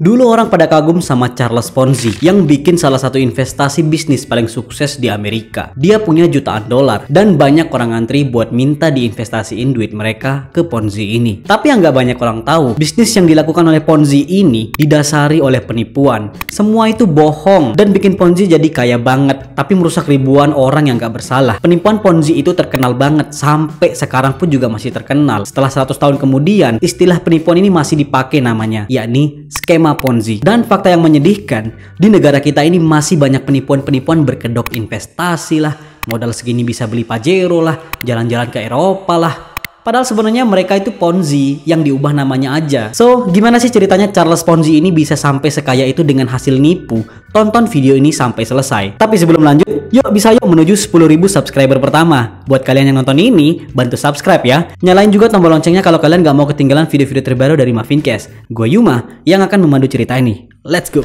Dulu orang pada kagum sama Charles Ponzi yang bikin salah satu investasi bisnis paling sukses di Amerika. Dia punya jutaan dolar dan banyak orang antri buat minta diinvestasiin duit mereka ke Ponzi ini. Tapi yang nggak banyak orang tahu, bisnis yang dilakukan oleh Ponzi ini didasari oleh penipuan. Semua itu bohong dan bikin Ponzi jadi kaya banget, tapi merusak ribuan orang yang nggak bersalah. Penipuan Ponzi itu terkenal banget sampai sekarang pun juga masih terkenal. Setelah 100 tahun kemudian, istilah penipuan ini masih dipakai namanya, yakni skema skema Ponzi. Dan fakta yang menyedihkan, di negara kita ini masih banyak penipuan-penipuan berkedok investasi lah, modal segini bisa beli Pajero lah, jalan-jalan ke Eropa lah, Padahal sebenarnya mereka itu Ponzi yang diubah namanya aja. So, gimana sih ceritanya Charles Ponzi ini bisa sampai sekaya itu dengan hasil nipu? Tonton video ini sampai selesai. Tapi sebelum lanjut, yuk bisa yuk menuju 10.000 subscriber pertama. Buat kalian yang nonton ini, bantu subscribe ya. Nyalain juga tombol loncengnya kalau kalian gak mau ketinggalan video-video terbaru dari Muffin Cash. Gue Yuma yang akan memandu cerita ini. Let's go!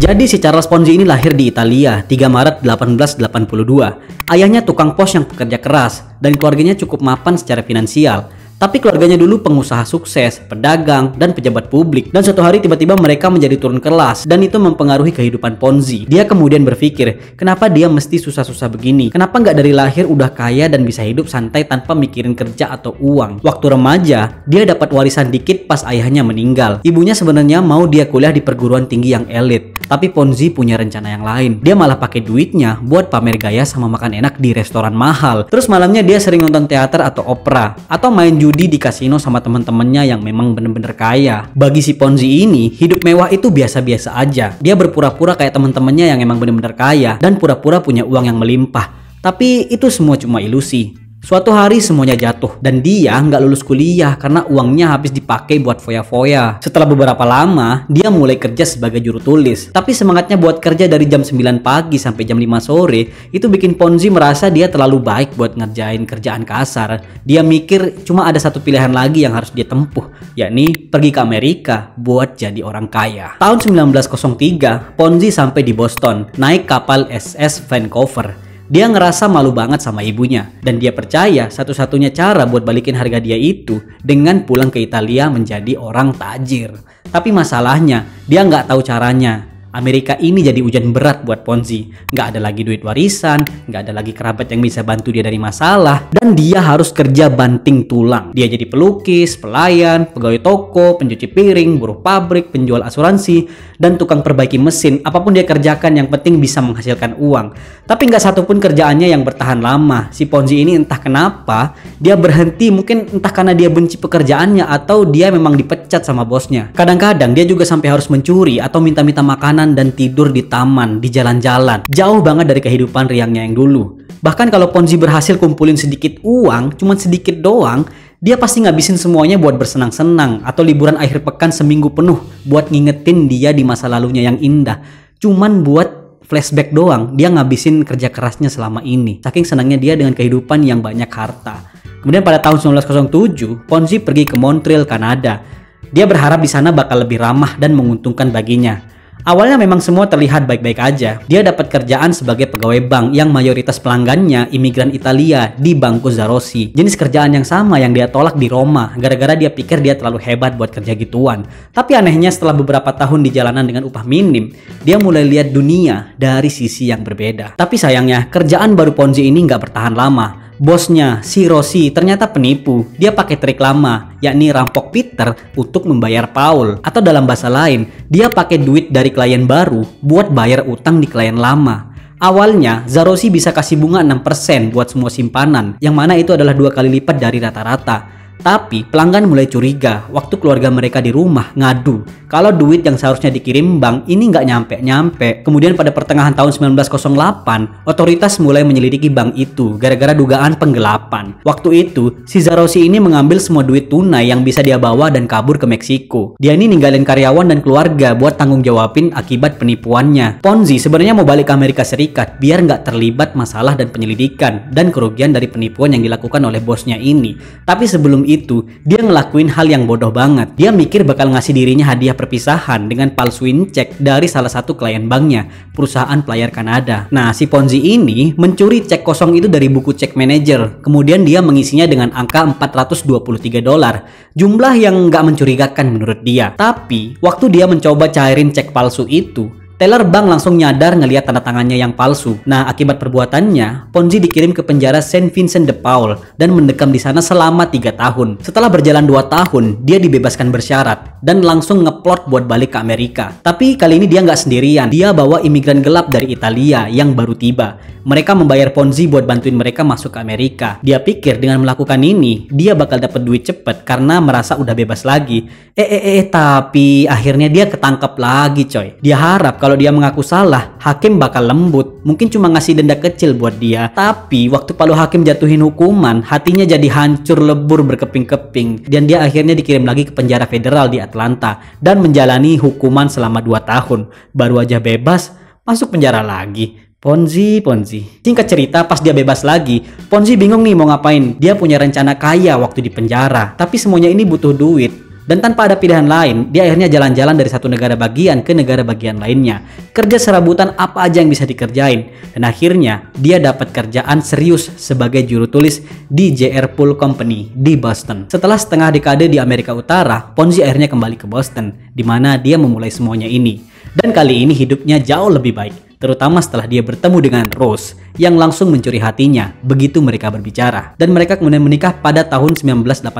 Jadi si Charles Ponzi ini lahir di Italia 3 Maret 1882. Ayahnya tukang pos yang pekerja keras dan keluarganya cukup mapan secara finansial. Tapi keluarganya dulu pengusaha sukses, pedagang, dan pejabat publik. Dan suatu hari tiba-tiba mereka menjadi turun kelas dan itu mempengaruhi kehidupan Ponzi. Dia kemudian berpikir, kenapa dia mesti susah-susah begini? Kenapa nggak dari lahir udah kaya dan bisa hidup santai tanpa mikirin kerja atau uang? Waktu remaja, dia dapat warisan dikit pas ayahnya meninggal. Ibunya sebenarnya mau dia kuliah di perguruan tinggi yang elit. Tapi Ponzi punya rencana yang lain. Dia malah pakai duitnya buat pamer gaya sama makan enak di restoran mahal. Terus malamnya dia sering nonton teater atau opera atau main judi judi di kasino sama teman-temannya yang memang bener-bener kaya. Bagi si Ponzi ini, hidup mewah itu biasa-biasa aja. Dia berpura-pura kayak teman-temannya yang emang bener-bener kaya dan pura-pura punya uang yang melimpah. Tapi itu semua cuma ilusi. Suatu hari semuanya jatuh dan dia nggak lulus kuliah karena uangnya habis dipakai buat foya-foya. Setelah beberapa lama, dia mulai kerja sebagai juru tulis. Tapi semangatnya buat kerja dari jam 9 pagi sampai jam 5 sore itu bikin Ponzi merasa dia terlalu baik buat ngerjain kerjaan kasar. Dia mikir cuma ada satu pilihan lagi yang harus dia tempuh, yakni pergi ke Amerika buat jadi orang kaya. Tahun 1903, Ponzi sampai di Boston, naik kapal SS Vancouver dia ngerasa malu banget sama ibunya dan dia percaya satu-satunya cara buat balikin harga dia itu dengan pulang ke Italia menjadi orang tajir. Tapi masalahnya dia nggak tahu caranya Amerika ini jadi hujan berat buat Ponzi. Nggak ada lagi duit warisan, nggak ada lagi kerabat yang bisa bantu dia dari masalah, dan dia harus kerja banting tulang. Dia jadi pelukis, pelayan, pegawai toko, pencuci piring, buruh pabrik, penjual asuransi, dan tukang perbaiki mesin. Apapun dia kerjakan, yang penting bisa menghasilkan uang. Tapi nggak satupun kerjaannya yang bertahan lama. Si Ponzi ini entah kenapa, dia berhenti mungkin entah karena dia benci pekerjaannya atau dia memang dipecat sama bosnya. Kadang-kadang dia juga sampai harus mencuri atau minta-minta makanan makanan dan tidur di taman, di jalan-jalan. Jauh banget dari kehidupan riangnya yang dulu. Bahkan kalau Ponzi berhasil kumpulin sedikit uang, cuman sedikit doang, dia pasti ngabisin semuanya buat bersenang-senang atau liburan akhir pekan seminggu penuh buat ngingetin dia di masa lalunya yang indah. Cuman buat flashback doang, dia ngabisin kerja kerasnya selama ini. Saking senangnya dia dengan kehidupan yang banyak harta. Kemudian pada tahun 1907, Ponzi pergi ke Montreal, Kanada. Dia berharap di sana bakal lebih ramah dan menguntungkan baginya. Awalnya memang semua terlihat baik-baik aja. Dia dapat kerjaan sebagai pegawai bank yang mayoritas pelanggannya imigran Italia di Banco Zarossi. Jenis kerjaan yang sama yang dia tolak di Roma gara-gara dia pikir dia terlalu hebat buat kerja gituan. Tapi anehnya setelah beberapa tahun di jalanan dengan upah minim, dia mulai lihat dunia dari sisi yang berbeda. Tapi sayangnya kerjaan baru Ponzi ini nggak bertahan lama Bosnya, si Rossi, ternyata penipu. Dia pakai trik lama, yakni rampok Peter untuk membayar Paul. Atau dalam bahasa lain, dia pakai duit dari klien baru buat bayar utang di klien lama. Awalnya, Zarosi bisa kasih bunga 6% buat semua simpanan, yang mana itu adalah dua kali lipat dari rata-rata. Tapi pelanggan mulai curiga waktu keluarga mereka di rumah ngadu kalau duit yang seharusnya dikirim bank ini nggak nyampe-nyampe. Kemudian pada pertengahan tahun 1908, otoritas mulai menyelidiki bank itu gara-gara dugaan penggelapan. Waktu itu, si Zarosi ini mengambil semua duit tunai yang bisa dia bawa dan kabur ke Meksiko. Dia ini ninggalin karyawan dan keluarga buat tanggung jawabin akibat penipuannya. Ponzi sebenarnya mau balik ke Amerika Serikat biar nggak terlibat masalah dan penyelidikan dan kerugian dari penipuan yang dilakukan oleh bosnya ini. Tapi sebelum itu, dia ngelakuin hal yang bodoh banget. Dia mikir bakal ngasih dirinya hadiah perpisahan dengan palsuin cek dari salah satu klien banknya, perusahaan Player Kanada. Nah, si Ponzi ini mencuri cek kosong itu dari buku cek manager, Kemudian dia mengisinya dengan angka 423 dolar. Jumlah yang nggak mencurigakan menurut dia. Tapi, waktu dia mencoba cairin cek palsu itu, Taylor Bang langsung nyadar ngelihat tanda tangannya yang palsu. Nah, akibat perbuatannya, Ponzi dikirim ke penjara Saint Vincent de Paul dan mendekam di sana selama 3 tahun. Setelah berjalan 2 tahun, dia dibebaskan bersyarat dan langsung ngeplot buat balik ke Amerika. Tapi kali ini dia nggak sendirian, dia bawa imigran gelap dari Italia yang baru tiba. Mereka membayar Ponzi buat bantuin mereka masuk ke Amerika. Dia pikir dengan melakukan ini, dia bakal dapat duit cepet karena merasa udah bebas lagi. Eh eh eh, tapi akhirnya dia ketangkep lagi coy. Dia harap kalau dia mengaku salah, hakim bakal lembut, mungkin cuma ngasih denda kecil buat dia. Tapi waktu palu hakim jatuhin hukuman, hatinya jadi hancur lebur berkeping-keping dan dia akhirnya dikirim lagi ke penjara federal di Atlanta dan menjalani hukuman selama 2 tahun. Baru aja bebas, masuk penjara lagi. Ponzi, Ponzi. Singkat cerita, pas dia bebas lagi, Ponzi bingung nih mau ngapain. Dia punya rencana kaya waktu di penjara, tapi semuanya ini butuh duit. Dan tanpa ada pilihan lain, dia akhirnya jalan-jalan dari satu negara bagian ke negara bagian lainnya. Kerja serabutan apa aja yang bisa dikerjain. Dan akhirnya, dia dapat kerjaan serius sebagai juru tulis di JR Pool Company di Boston. Setelah setengah dekade di Amerika Utara, Ponzi akhirnya kembali ke Boston, di mana dia memulai semuanya ini. Dan kali ini hidupnya jauh lebih baik terutama setelah dia bertemu dengan Rose yang langsung mencuri hatinya begitu mereka berbicara. Dan mereka kemudian menikah pada tahun 1918.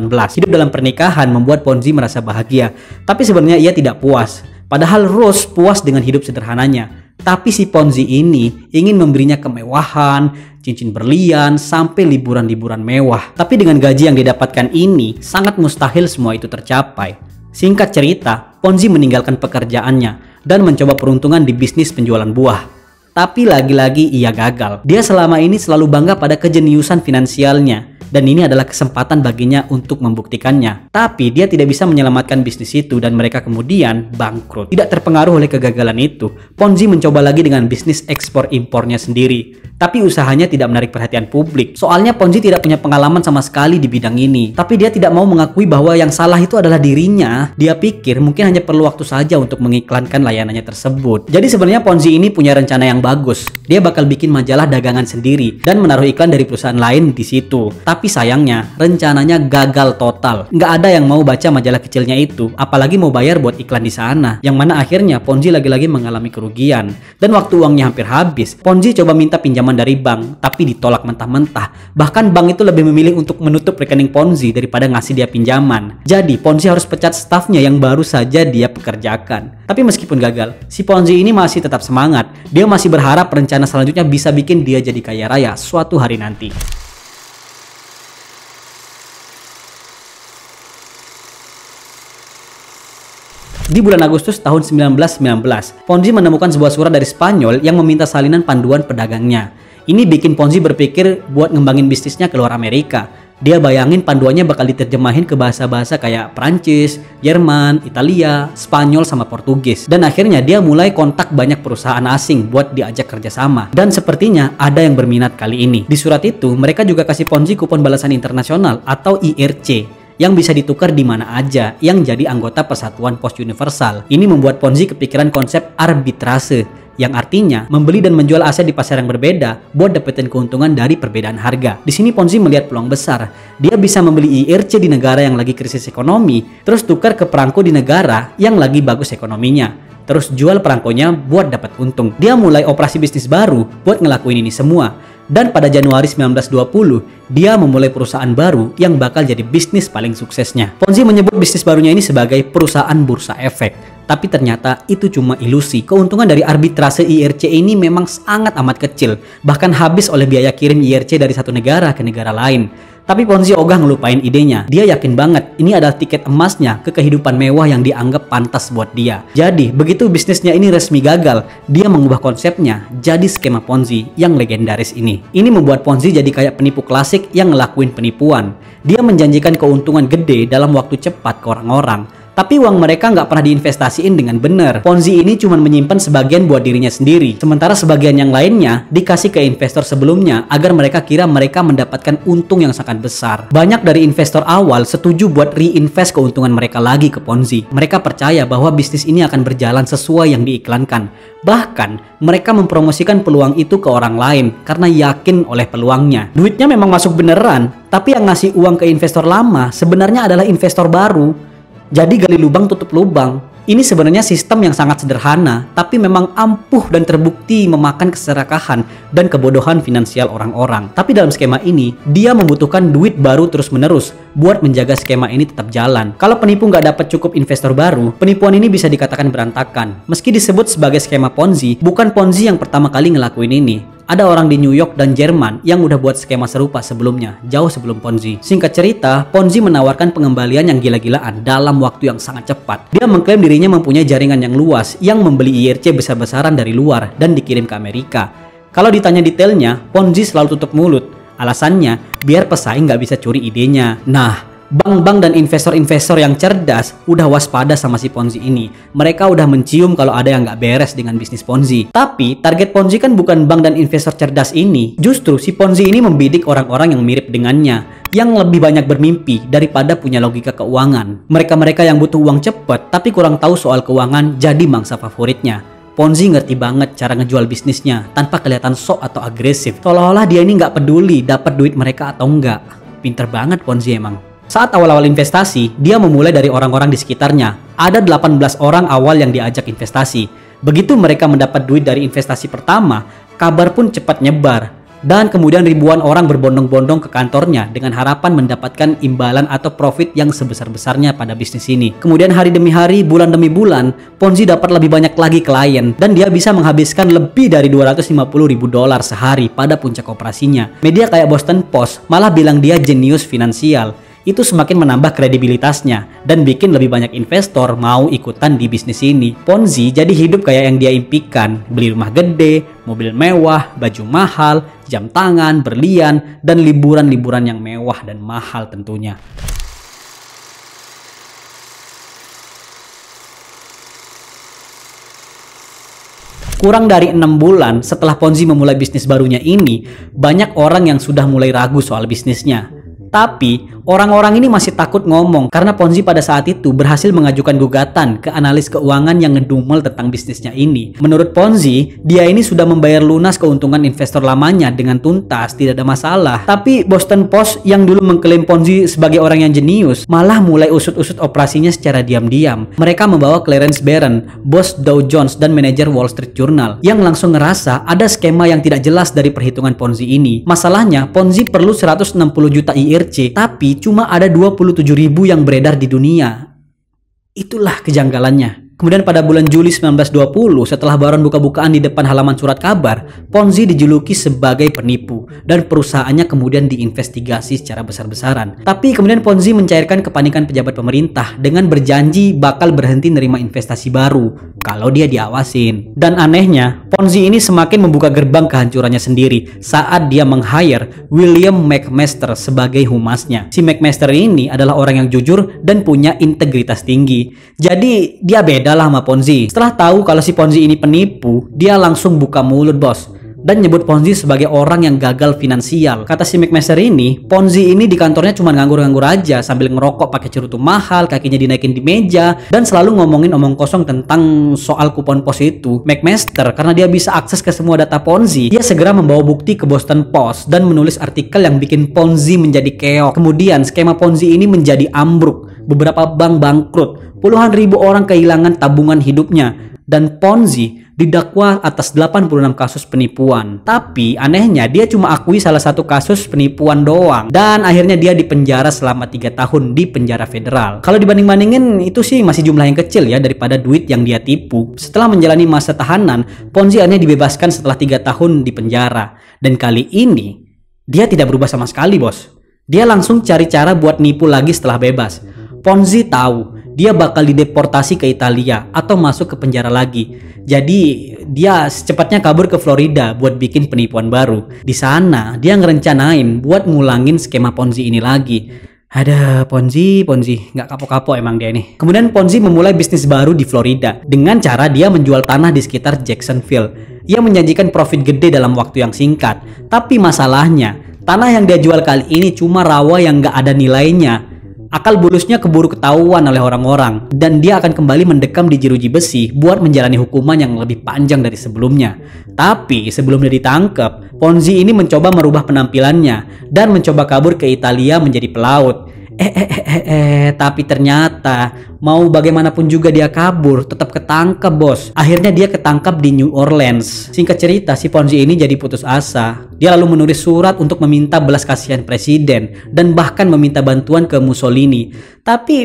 Hidup dalam pernikahan membuat Ponzi merasa bahagia, tapi sebenarnya ia tidak puas. Padahal Rose puas dengan hidup sederhananya, tapi si Ponzi ini ingin memberinya kemewahan, cincin berlian, sampai liburan-liburan mewah. Tapi dengan gaji yang didapatkan ini, sangat mustahil semua itu tercapai. Singkat cerita, Ponzi meninggalkan pekerjaannya dan mencoba peruntungan di bisnis penjualan buah. Tapi lagi-lagi ia gagal. Dia selama ini selalu bangga pada kejeniusan finansialnya dan ini adalah kesempatan baginya untuk membuktikannya. Tapi dia tidak bisa menyelamatkan bisnis itu dan mereka kemudian bangkrut. Tidak terpengaruh oleh kegagalan itu, Ponzi mencoba lagi dengan bisnis ekspor impornya sendiri tapi usahanya tidak menarik perhatian publik. Soalnya Ponzi tidak punya pengalaman sama sekali di bidang ini, tapi dia tidak mau mengakui bahwa yang salah itu adalah dirinya. Dia pikir mungkin hanya perlu waktu saja untuk mengiklankan layanannya tersebut. Jadi sebenarnya Ponzi ini punya rencana yang bagus. Dia bakal bikin majalah dagangan sendiri dan menaruh iklan dari perusahaan lain di situ. Tapi sayangnya, rencananya gagal total. Nggak ada yang mau baca majalah kecilnya itu, apalagi mau bayar buat iklan di sana. Yang mana akhirnya Ponzi lagi-lagi mengalami kerugian. Dan waktu uangnya hampir habis, Ponzi coba minta pinjaman pinjaman dari bank, tapi ditolak mentah-mentah. Bahkan bank itu lebih memilih untuk menutup rekening Ponzi daripada ngasih dia pinjaman. Jadi, Ponzi harus pecat stafnya yang baru saja dia pekerjakan. Tapi meskipun gagal, si Ponzi ini masih tetap semangat. Dia masih berharap rencana selanjutnya bisa bikin dia jadi kaya raya suatu hari nanti. Di bulan Agustus tahun 1919, Ponzi menemukan sebuah surat dari Spanyol yang meminta salinan panduan pedagangnya. Ini bikin Ponzi berpikir buat ngembangin bisnisnya ke luar Amerika. Dia bayangin panduannya bakal diterjemahin ke bahasa-bahasa kayak Prancis, Jerman, Italia, Spanyol, sama Portugis. Dan akhirnya dia mulai kontak banyak perusahaan asing buat diajak kerjasama. Dan sepertinya ada yang berminat kali ini. Di surat itu, mereka juga kasih Ponzi kupon balasan internasional atau IRC yang bisa ditukar di mana aja yang jadi anggota Persatuan Pos Universal. Ini membuat Ponzi kepikiran konsep arbitrase yang artinya membeli dan menjual aset di pasar yang berbeda buat dapetin keuntungan dari perbedaan harga. Di sini Ponzi melihat peluang besar. Dia bisa membeli IRC di negara yang lagi krisis ekonomi, terus tukar ke perangko di negara yang lagi bagus ekonominya. Terus jual perangkonya buat dapat untung. Dia mulai operasi bisnis baru buat ngelakuin ini semua dan pada Januari 1920, dia memulai perusahaan baru yang bakal jadi bisnis paling suksesnya. Ponzi menyebut bisnis barunya ini sebagai perusahaan bursa efek tapi ternyata itu cuma ilusi. Keuntungan dari arbitrase IRC ini memang sangat amat kecil, bahkan habis oleh biaya kirim IRC dari satu negara ke negara lain. Tapi Ponzi ogah ngelupain idenya. Dia yakin banget ini adalah tiket emasnya ke kehidupan mewah yang dianggap pantas buat dia. Jadi, begitu bisnisnya ini resmi gagal, dia mengubah konsepnya jadi skema Ponzi yang legendaris ini. Ini membuat Ponzi jadi kayak penipu klasik yang ngelakuin penipuan. Dia menjanjikan keuntungan gede dalam waktu cepat ke orang-orang tapi uang mereka nggak pernah diinvestasiin dengan benar. Ponzi ini cuma menyimpan sebagian buat dirinya sendiri. Sementara sebagian yang lainnya dikasih ke investor sebelumnya agar mereka kira mereka mendapatkan untung yang sangat besar. Banyak dari investor awal setuju buat reinvest keuntungan mereka lagi ke Ponzi. Mereka percaya bahwa bisnis ini akan berjalan sesuai yang diiklankan. Bahkan, mereka mempromosikan peluang itu ke orang lain karena yakin oleh peluangnya. Duitnya memang masuk beneran, tapi yang ngasih uang ke investor lama sebenarnya adalah investor baru jadi gali lubang tutup lubang. Ini sebenarnya sistem yang sangat sederhana, tapi memang ampuh dan terbukti memakan keserakahan dan kebodohan finansial orang-orang. Tapi dalam skema ini, dia membutuhkan duit baru terus-menerus buat menjaga skema ini tetap jalan. Kalau penipu nggak dapat cukup investor baru, penipuan ini bisa dikatakan berantakan. Meski disebut sebagai skema Ponzi, bukan Ponzi yang pertama kali ngelakuin ini. Ada orang di New York dan Jerman yang udah buat skema serupa sebelumnya, jauh sebelum Ponzi. Singkat cerita, Ponzi menawarkan pengembalian yang gila-gilaan dalam waktu yang sangat cepat. Dia mengklaim dirinya mempunyai jaringan yang luas yang membeli IRC besar-besaran dari luar dan dikirim ke Amerika. Kalau ditanya detailnya, Ponzi selalu tutup mulut. Alasannya, biar pesaing nggak bisa curi idenya. Nah, Bank-bank dan investor-investor yang cerdas udah waspada sama si Ponzi ini. Mereka udah mencium kalau ada yang nggak beres dengan bisnis Ponzi. Tapi target Ponzi kan bukan bank dan investor cerdas ini. Justru si Ponzi ini membidik orang-orang yang mirip dengannya, yang lebih banyak bermimpi daripada punya logika keuangan. Mereka-mereka yang butuh uang cepet tapi kurang tahu soal keuangan jadi mangsa favoritnya. Ponzi ngerti banget cara ngejual bisnisnya tanpa kelihatan sok atau agresif. Seolah-olah dia ini nggak peduli dapat duit mereka atau enggak. Pinter banget Ponzi emang. Saat awal-awal investasi, dia memulai dari orang-orang di sekitarnya. Ada 18 orang awal yang diajak investasi. Begitu mereka mendapat duit dari investasi pertama, kabar pun cepat nyebar. Dan kemudian ribuan orang berbondong-bondong ke kantornya dengan harapan mendapatkan imbalan atau profit yang sebesar-besarnya pada bisnis ini. Kemudian hari demi hari, bulan demi bulan, Ponzi dapat lebih banyak lagi klien dan dia bisa menghabiskan lebih dari 250 ribu dolar sehari pada puncak operasinya. Media kayak Boston Post malah bilang dia jenius finansial itu semakin menambah kredibilitasnya dan bikin lebih banyak investor mau ikutan di bisnis ini. Ponzi jadi hidup kayak yang dia impikan, beli rumah gede, mobil mewah, baju mahal, jam tangan, berlian, dan liburan-liburan yang mewah dan mahal tentunya. Kurang dari enam bulan setelah Ponzi memulai bisnis barunya ini, banyak orang yang sudah mulai ragu soal bisnisnya tapi, orang-orang ini masih takut ngomong karena Ponzi pada saat itu berhasil mengajukan gugatan ke analis keuangan yang ngedumel tentang bisnisnya ini. Menurut Ponzi, dia ini sudah membayar lunas keuntungan investor lamanya dengan tuntas, tidak ada masalah. Tapi Boston Post yang dulu mengklaim Ponzi sebagai orang yang jenius, malah mulai usut-usut operasinya secara diam-diam. Mereka membawa Clarence Barron, bos Dow Jones dan manajer Wall Street Journal yang langsung ngerasa ada skema yang tidak jelas dari perhitungan Ponzi ini. Masalahnya, Ponzi perlu 160 juta IR butir C, tapi cuma ada 27.000 yang beredar di dunia. Itulah kejanggalannya. Kemudian pada bulan Juli 1920, setelah Baron buka-bukaan di depan halaman surat kabar, Ponzi dijuluki sebagai penipu dan perusahaannya kemudian diinvestigasi secara besar-besaran. Tapi kemudian Ponzi mencairkan kepanikan pejabat pemerintah dengan berjanji bakal berhenti nerima investasi baru kalau dia diawasin. Dan anehnya, Ponzi ini semakin membuka gerbang kehancurannya sendiri saat dia meng-hire William McMaster sebagai humasnya. Si McMaster ini adalah orang yang jujur dan punya integritas tinggi. Jadi dia beda adalah sama Ponzi. Setelah tahu kalau si Ponzi ini penipu, dia langsung buka mulut bos dan nyebut Ponzi sebagai orang yang gagal finansial. Kata si McMaster ini, Ponzi ini di kantornya cuma nganggur-nganggur aja sambil ngerokok pakai cerutu mahal, kakinya dinaikin di meja, dan selalu ngomongin omong kosong tentang soal kupon pos itu. McMaster, karena dia bisa akses ke semua data Ponzi, dia segera membawa bukti ke Boston Post dan menulis artikel yang bikin Ponzi menjadi keok. Kemudian, skema Ponzi ini menjadi ambruk beberapa bank bangkrut, puluhan ribu orang kehilangan tabungan hidupnya, dan Ponzi didakwa atas 86 kasus penipuan. Tapi anehnya dia cuma akui salah satu kasus penipuan doang dan akhirnya dia dipenjara selama 3 tahun di penjara federal. Kalau dibanding-bandingin itu sih masih jumlah yang kecil ya daripada duit yang dia tipu. Setelah menjalani masa tahanan, Ponzi akhirnya dibebaskan setelah 3 tahun di penjara. Dan kali ini dia tidak berubah sama sekali, Bos. Dia langsung cari cara buat nipu lagi setelah bebas. Ponzi tahu dia bakal dideportasi ke Italia atau masuk ke penjara lagi. Jadi dia secepatnya kabur ke Florida buat bikin penipuan baru. Di sana dia ngerencanain buat ngulangin skema Ponzi ini lagi. Ada Ponzi, Ponzi, nggak kapok-kapok emang dia ini. Kemudian Ponzi memulai bisnis baru di Florida dengan cara dia menjual tanah di sekitar Jacksonville. Ia menjanjikan profit gede dalam waktu yang singkat. Tapi masalahnya, tanah yang dia jual kali ini cuma rawa yang nggak ada nilainya Akal bulusnya keburu ketahuan oleh orang-orang dan dia akan kembali mendekam di jeruji besi buat menjalani hukuman yang lebih panjang dari sebelumnya. Tapi sebelum dia ditangkap, Ponzi ini mencoba merubah penampilannya dan mencoba kabur ke Italia menjadi pelaut eh, eh, eh, eh, eh, tapi ternyata mau bagaimanapun juga dia kabur, tetap ketangkep bos. Akhirnya dia ketangkap di New Orleans. Singkat cerita, si Ponzi ini jadi putus asa. Dia lalu menulis surat untuk meminta belas kasihan presiden dan bahkan meminta bantuan ke Mussolini. Tapi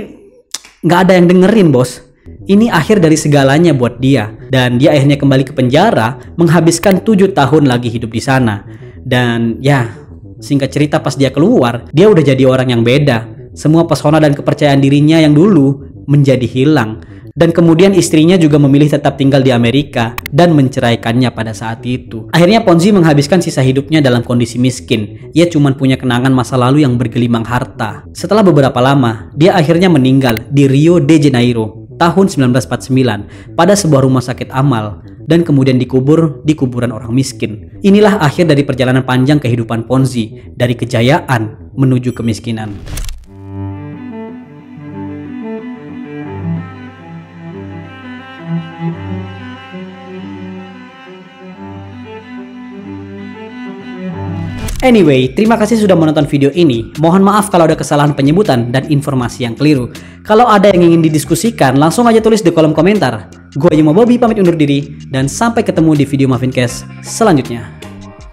nggak ada yang dengerin bos. Ini akhir dari segalanya buat dia. Dan dia akhirnya kembali ke penjara, menghabiskan tujuh tahun lagi hidup di sana. Dan ya, singkat cerita pas dia keluar, dia udah jadi orang yang beda semua pesona dan kepercayaan dirinya yang dulu menjadi hilang. Dan kemudian istrinya juga memilih tetap tinggal di Amerika dan menceraikannya pada saat itu. Akhirnya Ponzi menghabiskan sisa hidupnya dalam kondisi miskin. Ia cuma punya kenangan masa lalu yang bergelimang harta. Setelah beberapa lama, dia akhirnya meninggal di Rio de Janeiro tahun 1949 pada sebuah rumah sakit amal dan kemudian dikubur di kuburan orang miskin. Inilah akhir dari perjalanan panjang kehidupan Ponzi dari kejayaan menuju kemiskinan. Anyway, terima kasih sudah menonton video ini. Mohon maaf kalau ada kesalahan penyebutan dan informasi yang keliru. Kalau ada yang ingin didiskusikan, langsung aja tulis di kolom komentar. Gue Yuma Bobby pamit undur diri, dan sampai ketemu di video Muffin Cash selanjutnya.